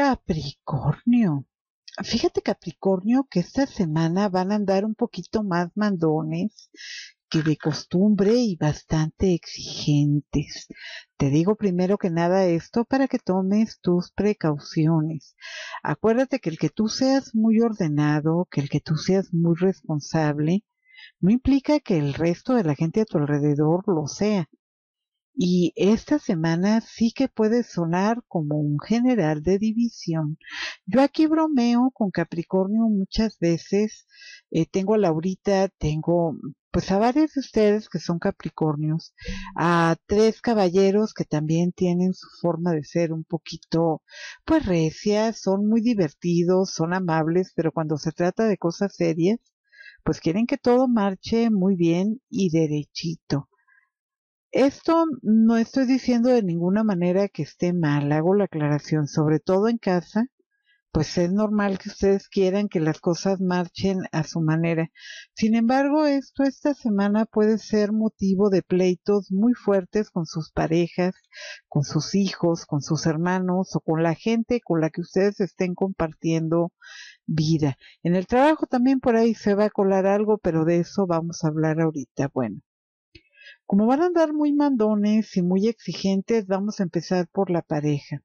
Capricornio. Fíjate, Capricornio, que esta semana van a andar un poquito más mandones que de costumbre y bastante exigentes. Te digo primero que nada esto para que tomes tus precauciones. Acuérdate que el que tú seas muy ordenado, que el que tú seas muy responsable, no implica que el resto de la gente a tu alrededor lo sea. Y esta semana sí que puede sonar como un general de división. Yo aquí bromeo con Capricornio muchas veces. Eh, tengo a Laurita, tengo pues a varios de ustedes que son Capricornios, a tres caballeros que también tienen su forma de ser un poquito, pues recia, son muy divertidos, son amables, pero cuando se trata de cosas serias, pues quieren que todo marche muy bien y derechito. Esto no estoy diciendo de ninguna manera que esté mal, hago la aclaración, sobre todo en casa, pues es normal que ustedes quieran que las cosas marchen a su manera. Sin embargo, esto esta semana puede ser motivo de pleitos muy fuertes con sus parejas, con sus hijos, con sus hermanos o con la gente con la que ustedes estén compartiendo vida. En el trabajo también por ahí se va a colar algo, pero de eso vamos a hablar ahorita. Bueno, como van a andar muy mandones y muy exigentes, vamos a empezar por la pareja.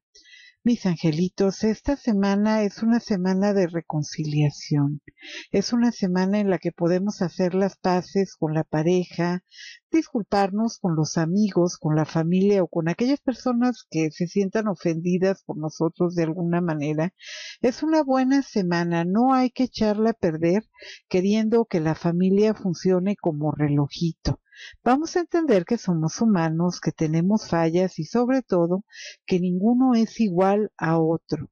Mis angelitos, esta semana es una semana de reconciliación. Es una semana en la que podemos hacer las paces con la pareja, disculparnos con los amigos, con la familia o con aquellas personas que se sientan ofendidas por nosotros de alguna manera. Es una buena semana, no hay que echarla a perder queriendo que la familia funcione como relojito. Vamos a entender que somos humanos, que tenemos fallas y sobre todo que ninguno es igual a otro.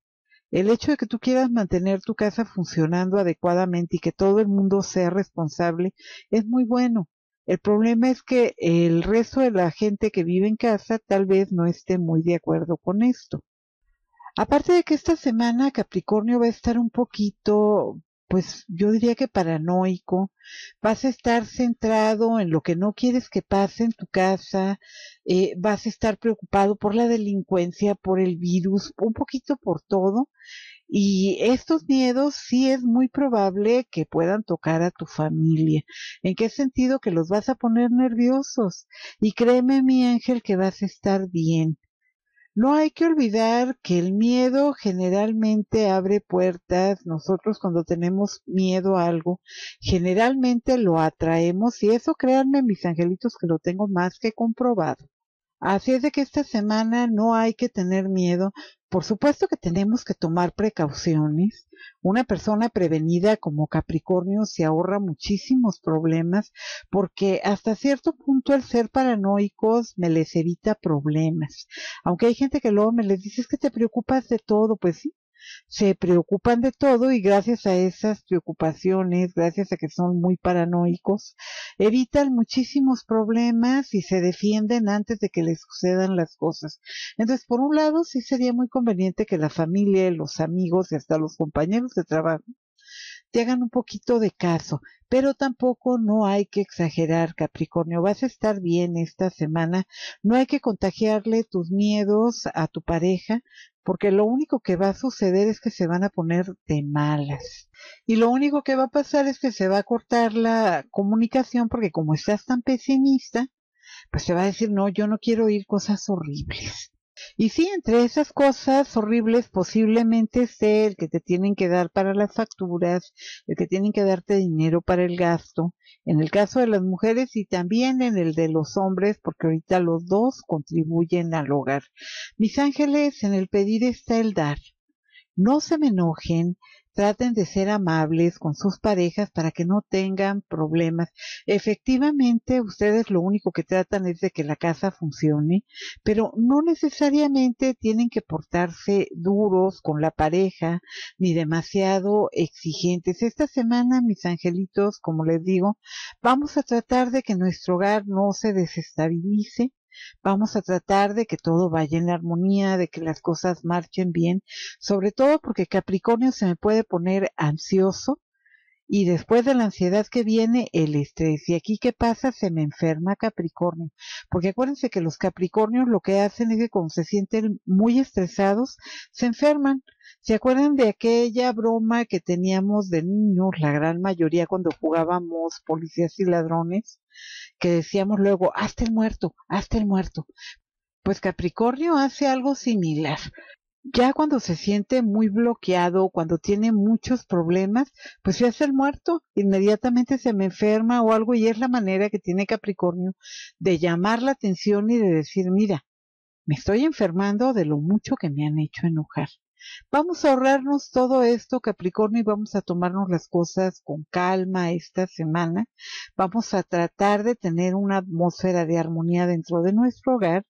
El hecho de que tú quieras mantener tu casa funcionando adecuadamente y que todo el mundo sea responsable es muy bueno. El problema es que el resto de la gente que vive en casa tal vez no esté muy de acuerdo con esto. Aparte de que esta semana Capricornio va a estar un poquito pues yo diría que paranoico, vas a estar centrado en lo que no quieres que pase en tu casa, eh, vas a estar preocupado por la delincuencia, por el virus, un poquito por todo. Y estos miedos sí es muy probable que puedan tocar a tu familia. ¿En qué sentido? Que los vas a poner nerviosos. Y créeme, mi ángel, que vas a estar bien. No hay que olvidar que el miedo generalmente abre puertas. Nosotros cuando tenemos miedo a algo, generalmente lo atraemos y eso créanme mis angelitos que lo tengo más que comprobado. Así es de que esta semana no hay que tener miedo, por supuesto que tenemos que tomar precauciones. Una persona prevenida como Capricornio se ahorra muchísimos problemas porque hasta cierto punto el ser paranoicos me les evita problemas. Aunque hay gente que luego me les dice es que te preocupas de todo, pues sí, se preocupan de todo y gracias a esas preocupaciones, gracias a que son muy paranoicos, evitan muchísimos problemas y se defienden antes de que les sucedan las cosas. Entonces, por un lado, sí sería muy conveniente que la familia, los amigos y hasta los compañeros de trabajo te hagan un poquito de caso, pero tampoco no hay que exagerar, Capricornio. Vas a estar bien esta semana. No hay que contagiarle tus miedos a tu pareja, porque lo único que va a suceder es que se van a poner de malas. Y lo único que va a pasar es que se va a cortar la comunicación porque como estás tan pesimista, pues se va a decir, no, yo no quiero oír cosas horribles. Y si entre esas cosas horribles posiblemente esté el que te tienen que dar para las facturas, el que tienen que darte dinero para el gasto, en el caso de las mujeres y también en el de los hombres, porque ahorita los dos contribuyen al hogar. Mis ángeles, en el pedir está el dar. No se me enojen, Traten de ser amables con sus parejas para que no tengan problemas. Efectivamente, ustedes lo único que tratan es de que la casa funcione, pero no necesariamente tienen que portarse duros con la pareja ni demasiado exigentes. Esta semana, mis angelitos, como les digo, vamos a tratar de que nuestro hogar no se desestabilice, Vamos a tratar de que todo vaya en armonía, de que las cosas marchen bien, sobre todo porque Capricornio se me puede poner ansioso y después de la ansiedad que viene el estrés. Y aquí qué pasa, se me enferma Capricornio. Porque acuérdense que los Capricornios lo que hacen es que cuando se sienten muy estresados, se enferman. ¿Se acuerdan de aquella broma que teníamos de niños, la gran mayoría cuando jugábamos policías y ladrones? Que decíamos luego, hasta el muerto, hasta el muerto. Pues Capricornio hace algo similar ya cuando se siente muy bloqueado, cuando tiene muchos problemas, pues ya hace el muerto, inmediatamente se me enferma o algo y es la manera que tiene Capricornio de llamar la atención y de decir, mira, me estoy enfermando de lo mucho que me han hecho enojar. Vamos a ahorrarnos todo esto, Capricornio, y vamos a tomarnos las cosas con calma esta semana. Vamos a tratar de tener una atmósfera de armonía dentro de nuestro hogar.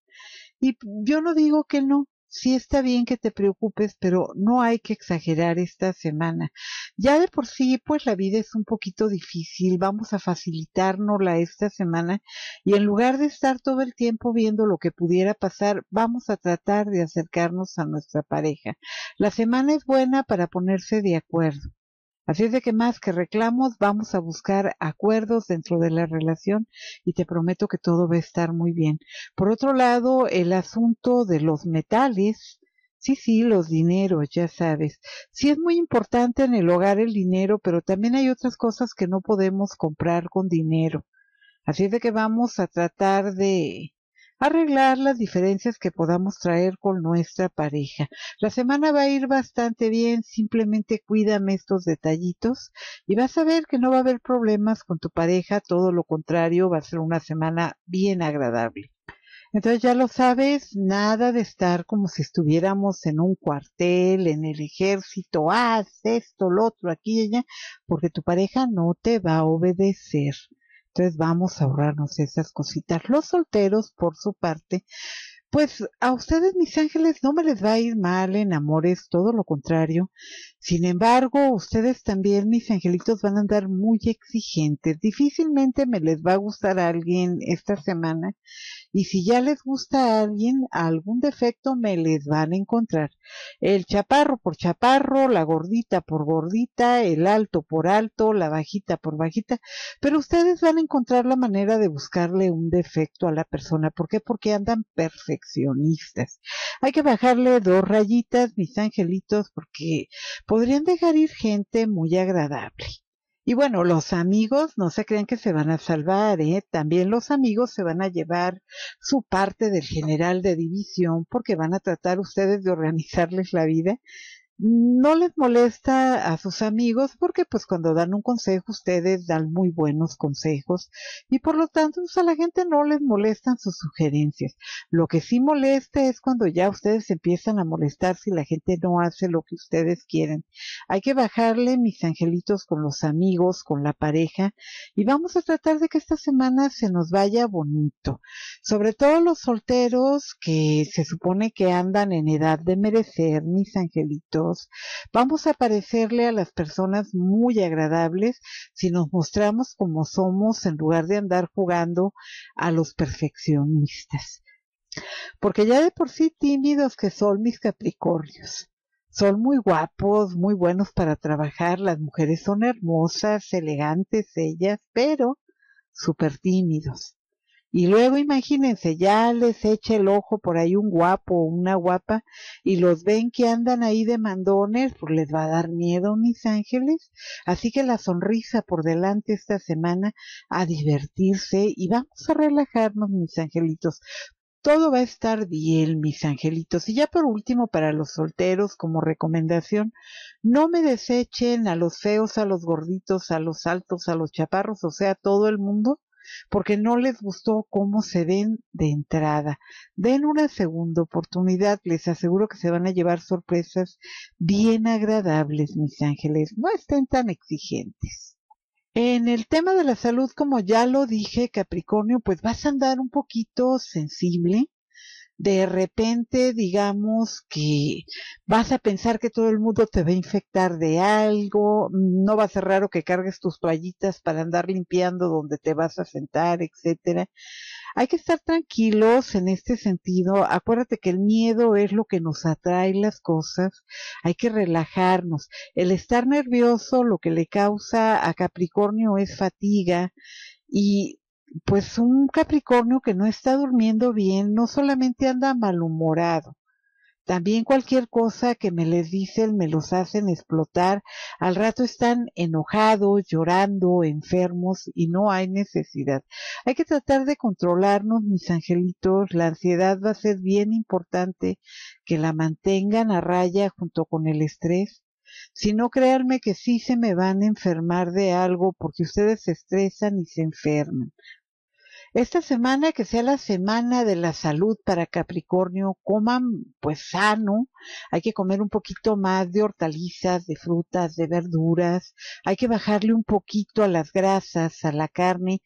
Y yo no digo que no, sí está bien que te preocupes, pero no hay que exagerar esta semana. Ya de por sí, pues la vida es un poquito difícil, vamos a facilitárnosla esta semana y en lugar de estar todo el tiempo viendo lo que pudiera pasar, vamos a tratar de acercarnos a nuestra pareja. La semana es buena para ponerse de acuerdo. Así es de que más que reclamos, vamos a buscar acuerdos dentro de la relación y te prometo que todo va a estar muy bien. Por otro lado, el asunto de los metales, Sí, sí, los dineros, ya sabes. Sí es muy importante en el hogar el dinero, pero también hay otras cosas que no podemos comprar con dinero. Así es de que vamos a tratar de arreglar las diferencias que podamos traer con nuestra pareja. La semana va a ir bastante bien, simplemente cuídame estos detallitos y vas a ver que no va a haber problemas con tu pareja, todo lo contrario, va a ser una semana bien agradable. Entonces ya lo sabes, nada de estar como si estuviéramos en un cuartel, en el ejército, haz esto, lo otro, aquí y allá, porque tu pareja no te va a obedecer. Entonces vamos a ahorrarnos esas cositas. Los solteros, por su parte, pues a ustedes, mis ángeles, no me les va a ir mal en amores, todo lo contrario. Sin embargo, ustedes también, mis angelitos, van a andar muy exigentes. Difícilmente me les va a gustar a alguien esta semana y si ya les gusta a alguien, algún defecto me les van a encontrar. El chaparro por chaparro, la gordita por gordita, el alto por alto, la bajita por bajita. Pero ustedes van a encontrar la manera de buscarle un defecto a la persona. ¿Por qué? Porque andan perfeccionistas. Hay que bajarle dos rayitas, mis angelitos, porque podrían dejar ir gente muy agradable. Y bueno, los amigos no se crean que se van a salvar, ¿eh? También los amigos se van a llevar su parte del general de división porque van a tratar ustedes de organizarles la vida no les molesta a sus amigos porque pues cuando dan un consejo ustedes dan muy buenos consejos y por lo tanto pues, a la gente no les molestan sus sugerencias. Lo que sí molesta es cuando ya ustedes empiezan a molestar si la gente no hace lo que ustedes quieren. Hay que bajarle mis angelitos con los amigos, con la pareja y vamos a tratar de que esta semana se nos vaya bonito. Sobre todo los solteros que se supone que andan en edad de merecer, mis angelitos vamos a parecerle a las personas muy agradables si nos mostramos como somos en lugar de andar jugando a los perfeccionistas. Porque ya de por sí tímidos que son mis Capricornios. Son muy guapos, muy buenos para trabajar, las mujeres son hermosas, elegantes ellas, pero súper tímidos. Y luego imagínense, ya les echa el ojo por ahí un guapo o una guapa y los ven que andan ahí de mandones, pues les va a dar miedo, mis ángeles. Así que la sonrisa por delante esta semana a divertirse y vamos a relajarnos, mis angelitos. Todo va a estar bien, mis angelitos. Y ya por último, para los solteros, como recomendación, no me desechen a los feos, a los gorditos, a los altos, a los chaparros, o sea, todo el mundo porque no les gustó cómo se ven de entrada. Den una segunda oportunidad, les aseguro que se van a llevar sorpresas bien agradables, mis ángeles. No estén tan exigentes. En el tema de la salud, como ya lo dije, Capricornio, pues vas a andar un poquito sensible, de repente digamos que vas a pensar que todo el mundo te va a infectar de algo, no va a ser raro que cargues tus toallitas para andar limpiando donde te vas a sentar, etcétera. Hay que estar tranquilos en este sentido. Acuérdate que el miedo es lo que nos atrae las cosas. Hay que relajarnos. El estar nervioso lo que le causa a Capricornio es fatiga y pues un Capricornio que no está durmiendo bien no solamente anda malhumorado, también cualquier cosa que me les dicen me los hacen explotar, al rato están enojados, llorando, enfermos y no hay necesidad. Hay que tratar de controlarnos, mis angelitos, la ansiedad va a ser bien importante que la mantengan a raya junto con el estrés. Si no, creerme que sí se me van a enfermar de algo porque ustedes se estresan y se enferman. Esta semana que sea la semana de la salud para Capricornio, coman pues sano, hay que comer un poquito más de hortalizas, de frutas, de verduras, hay que bajarle un poquito a las grasas, a la carne,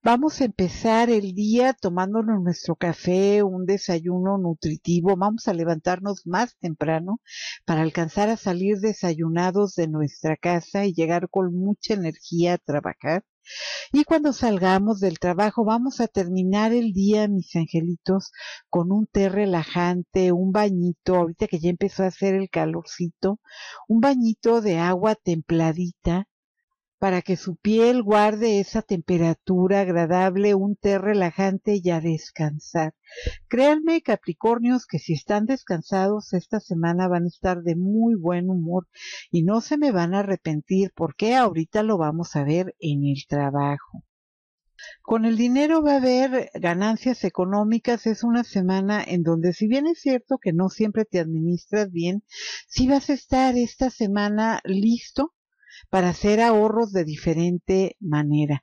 Vamos a empezar el día tomándonos nuestro café, un desayuno nutritivo. Vamos a levantarnos más temprano para alcanzar a salir desayunados de nuestra casa y llegar con mucha energía a trabajar. Y cuando salgamos del trabajo vamos a terminar el día, mis angelitos, con un té relajante, un bañito, ahorita que ya empezó a hacer el calorcito, un bañito de agua templadita para que su piel guarde esa temperatura agradable, un té relajante y a descansar. Créanme, Capricornios, que si están descansados esta semana van a estar de muy buen humor y no se me van a arrepentir porque ahorita lo vamos a ver en el trabajo. Con el dinero va a haber ganancias económicas. Es una semana en donde, si bien es cierto que no siempre te administras bien, si vas a estar esta semana listo para hacer ahorros de diferente manera.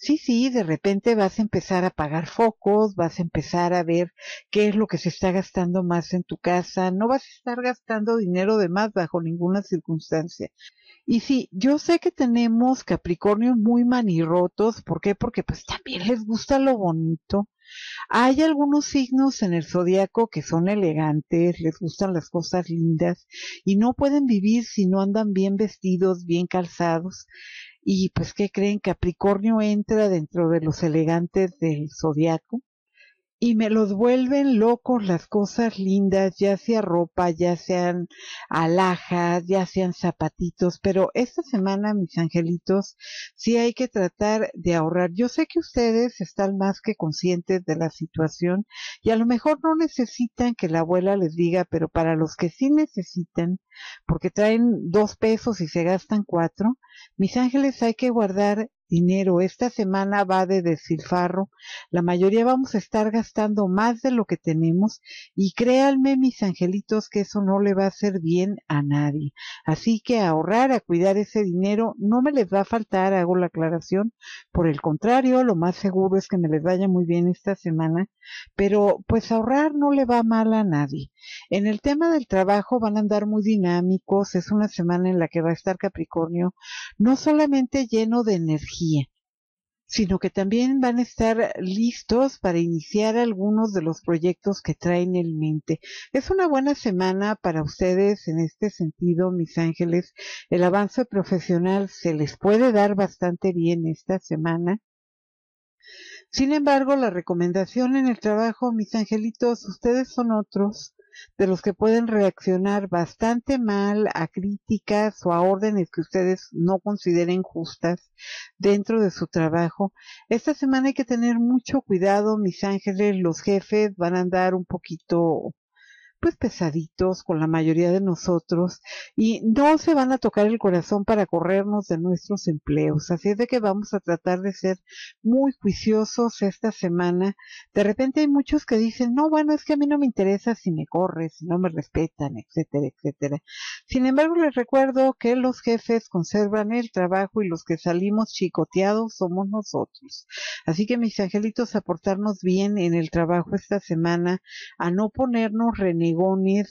Sí, sí, de repente vas a empezar a pagar focos, vas a empezar a ver qué es lo que se está gastando más en tu casa, no vas a estar gastando dinero de más bajo ninguna circunstancia. Y sí, yo sé que tenemos Capricornios muy manirrotos, ¿por qué? Porque pues también les gusta lo bonito, hay algunos signos en el zodiaco que son elegantes, les gustan las cosas lindas y no pueden vivir si no andan bien vestidos, bien calzados. Y pues, ¿qué creen? Capricornio entra dentro de los elegantes del zodiaco y me los vuelven locos las cosas lindas, ya sea ropa, ya sean alhajas, ya sean zapatitos, pero esta semana, mis angelitos, sí hay que tratar de ahorrar. Yo sé que ustedes están más que conscientes de la situación y a lo mejor no necesitan que la abuela les diga, pero para los que sí necesitan, porque traen dos pesos y se gastan cuatro, mis ángeles hay que guardar dinero. Esta semana va de desilfarro, La mayoría vamos a estar gastando más de lo que tenemos y créanme mis angelitos que eso no le va a hacer bien a nadie. Así que ahorrar, a cuidar ese dinero, no me les va a faltar, hago la aclaración. Por el contrario, lo más seguro es que me les vaya muy bien esta semana, pero pues ahorrar no le va mal a nadie. En el tema del trabajo van a andar muy dinámicos, es una semana en la que va a estar Capricornio, no solamente lleno de energía, sino que también van a estar listos para iniciar algunos de los proyectos que traen en mente. Es una buena semana para ustedes en este sentido, mis ángeles. El avance profesional se les puede dar bastante bien esta semana. Sin embargo, la recomendación en el trabajo, mis angelitos, ustedes son otros de los que pueden reaccionar bastante mal a críticas o a órdenes que ustedes no consideren justas dentro de su trabajo. Esta semana hay que tener mucho cuidado, mis ángeles, los jefes van a andar un poquito pues pesaditos con la mayoría de nosotros y no se van a tocar el corazón para corrernos de nuestros empleos. Así es de que vamos a tratar de ser muy juiciosos esta semana. De repente hay muchos que dicen, no, bueno, es que a mí no me interesa si me corres, si no me respetan, etcétera, etcétera. Sin embargo, les recuerdo que los jefes conservan el trabajo y los que salimos chicoteados somos nosotros. Así que mis angelitos, a portarnos bien en el trabajo esta semana, a no ponernos renegados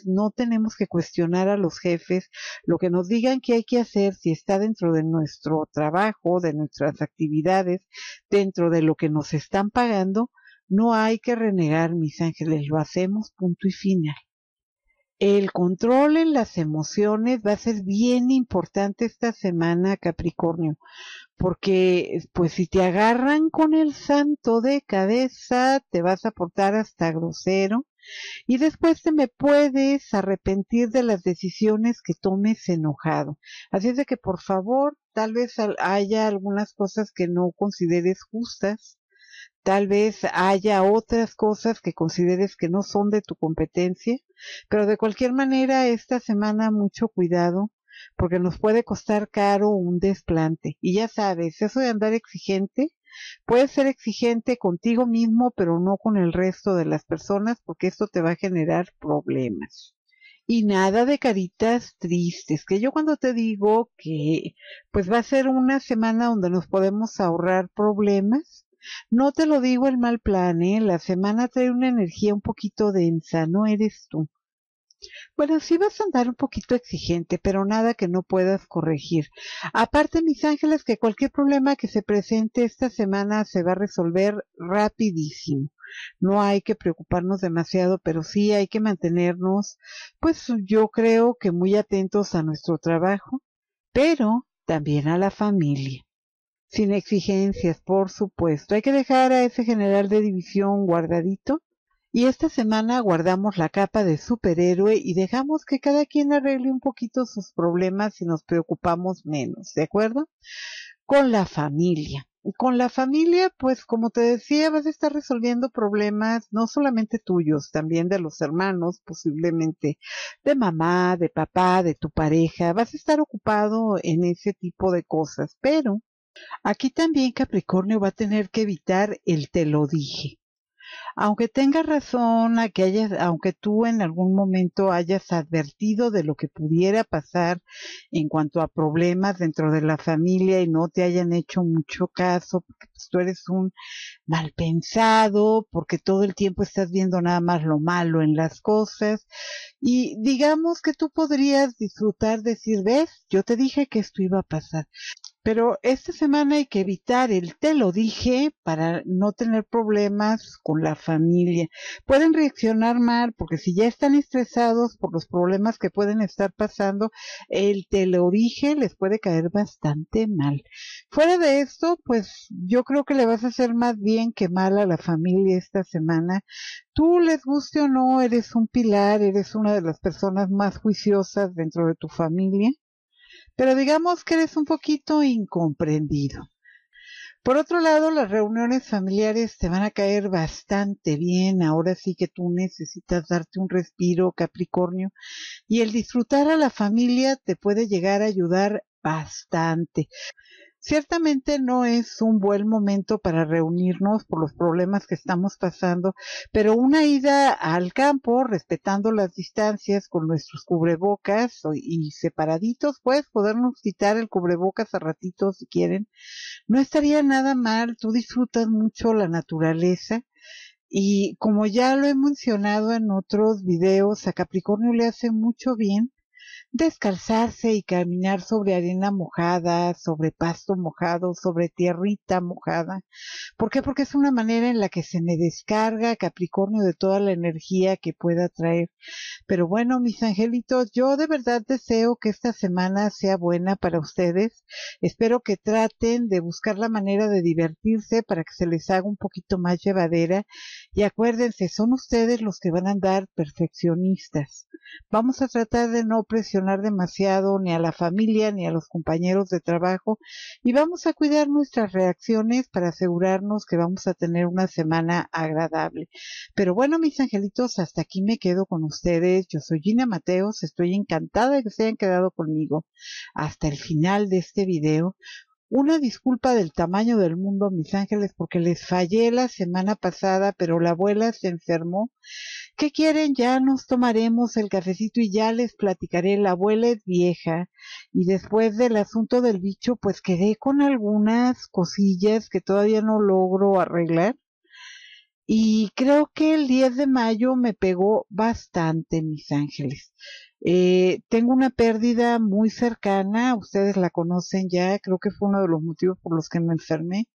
no tenemos que cuestionar a los jefes lo que nos digan que hay que hacer si está dentro de nuestro trabajo, de nuestras actividades, dentro de lo que nos están pagando, no hay que renegar, mis ángeles, lo hacemos punto y final. El control en las emociones va a ser bien importante esta semana, Capricornio, porque pues si te agarran con el santo de cabeza, te vas a portar hasta grosero, y después te me puedes arrepentir de las decisiones que tomes enojado. Así es de que por favor, tal vez haya algunas cosas que no consideres justas, tal vez haya otras cosas que consideres que no son de tu competencia, pero de cualquier manera esta semana mucho cuidado porque nos puede costar caro un desplante. Y ya sabes, eso de andar exigente Puedes ser exigente contigo mismo, pero no con el resto de las personas, porque esto te va a generar problemas. Y nada de caritas tristes, que yo cuando te digo que pues va a ser una semana donde nos podemos ahorrar problemas, no te lo digo el mal plan, ¿eh? la semana trae una energía un poquito densa, no eres tú. Bueno, sí vas a andar un poquito exigente, pero nada que no puedas corregir. Aparte, mis ángeles, que cualquier problema que se presente esta semana se va a resolver rapidísimo. No hay que preocuparnos demasiado, pero sí hay que mantenernos, pues yo creo que muy atentos a nuestro trabajo, pero también a la familia. Sin exigencias, por supuesto. Hay que dejar a ese general de división guardadito y esta semana guardamos la capa de superhéroe y dejamos que cada quien arregle un poquito sus problemas y nos preocupamos menos, ¿de acuerdo? Con la familia. Y con la familia, pues como te decía, vas a estar resolviendo problemas no solamente tuyos, también de los hermanos, posiblemente de mamá, de papá, de tu pareja. Vas a estar ocupado en ese tipo de cosas, pero aquí también Capricornio va a tener que evitar el te lo dije aunque tengas razón, aunque tú en algún momento hayas advertido de lo que pudiera pasar en cuanto a problemas dentro de la familia y no te hayan hecho mucho caso, porque pues, tú eres un mal pensado, porque todo el tiempo estás viendo nada más lo malo en las cosas, y digamos que tú podrías disfrutar, decir, ves, yo te dije que esto iba a pasar. Pero esta semana hay que evitar el te lo dije para no tener problemas con la familia. Pueden reaccionar mal porque si ya están estresados por los problemas que pueden estar pasando, el te lo dije les puede caer bastante mal. Fuera de esto, pues yo creo que le vas a hacer más bien que mal a la familia esta semana. Tú les guste o no, eres un pilar, eres una de las personas más juiciosas dentro de tu familia pero digamos que eres un poquito incomprendido. Por otro lado, las reuniones familiares te van a caer bastante bien. Ahora sí que tú necesitas darte un respiro, Capricornio. Y el disfrutar a la familia te puede llegar a ayudar bastante. Ciertamente no es un buen momento para reunirnos por los problemas que estamos pasando, pero una ida al campo, respetando las distancias con nuestros cubrebocas y separaditos, pues podernos quitar el cubrebocas a ratitos si quieren, no estaría nada mal. Tú disfrutas mucho la naturaleza. Y como ya lo he mencionado en otros videos, a Capricornio le hace mucho bien descalzarse y caminar sobre arena mojada, sobre pasto mojado, sobre tierrita mojada. ¿Por qué? Porque es una manera en la que se me descarga Capricornio de toda la energía que pueda traer. Pero bueno, mis angelitos, yo de verdad deseo que esta semana sea buena para ustedes. Espero que traten de buscar la manera de divertirse para que se les haga un poquito más llevadera. Y acuérdense, son ustedes los que van a andar perfeccionistas. Vamos a tratar de no presionar demasiado ni a la familia ni a los compañeros de trabajo y vamos a cuidar nuestras reacciones para asegurarnos que vamos a tener una semana agradable. Pero bueno, mis angelitos, hasta aquí me quedo con ustedes. Yo soy Gina Mateos, estoy encantada de que se hayan quedado conmigo hasta el final de este video una disculpa del tamaño del mundo, mis ángeles, porque les fallé la semana pasada, pero la abuela se enfermó. ¿Qué quieren? Ya nos tomaremos el cafecito y ya les platicaré. La abuela es vieja y después del asunto del bicho, pues quedé con algunas cosillas que todavía no logro arreglar. Y creo que el 10 de mayo me pegó bastante, mis ángeles. Eh, tengo una pérdida muy cercana, ustedes la conocen ya, creo que fue uno de los motivos por los que me enfermé.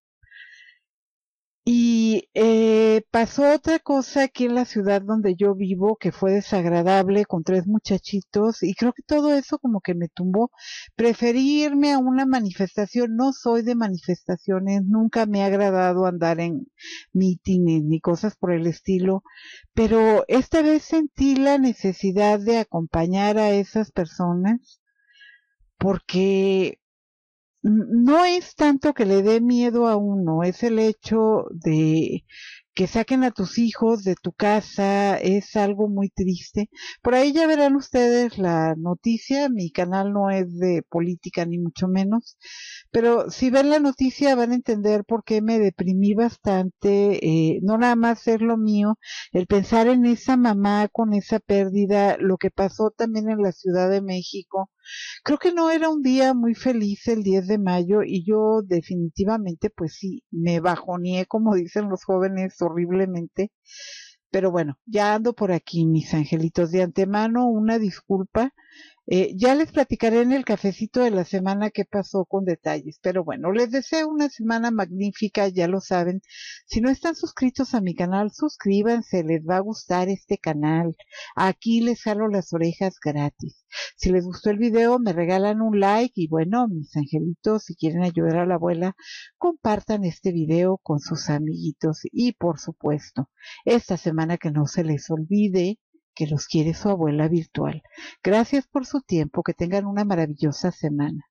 Y eh, pasó otra cosa aquí en la ciudad donde yo vivo que fue desagradable con tres muchachitos y creo que todo eso como que me tumbó. preferirme a una manifestación, no soy de manifestaciones, nunca me ha agradado andar en mítines ni cosas por el estilo, pero esta vez sentí la necesidad de acompañar a esas personas porque no es tanto que le dé miedo a uno, es el hecho de que saquen a tus hijos de tu casa, es algo muy triste. Por ahí ya verán ustedes la noticia, mi canal no es de política ni mucho menos, pero si ven la noticia van a entender por qué me deprimí bastante, eh, no nada más ser lo mío, el pensar en esa mamá con esa pérdida, lo que pasó también en la Ciudad de México, Creo que no era un día muy feliz el 10 de mayo y yo definitivamente pues sí, me bajoneé como dicen los jóvenes horriblemente. Pero bueno, ya ando por aquí, mis angelitos. De antemano, una disculpa eh, ya les platicaré en el cafecito de la semana que pasó con detalles, pero bueno, les deseo una semana magnífica, ya lo saben. Si no están suscritos a mi canal, suscríbanse, les va a gustar este canal. Aquí les jalo las orejas gratis. Si les gustó el video, me regalan un like y bueno, mis angelitos, si quieren ayudar a la abuela, compartan este video con sus amiguitos y por supuesto, esta semana que no se les olvide que los quiere su abuela virtual. Gracias por su tiempo, que tengan una maravillosa semana.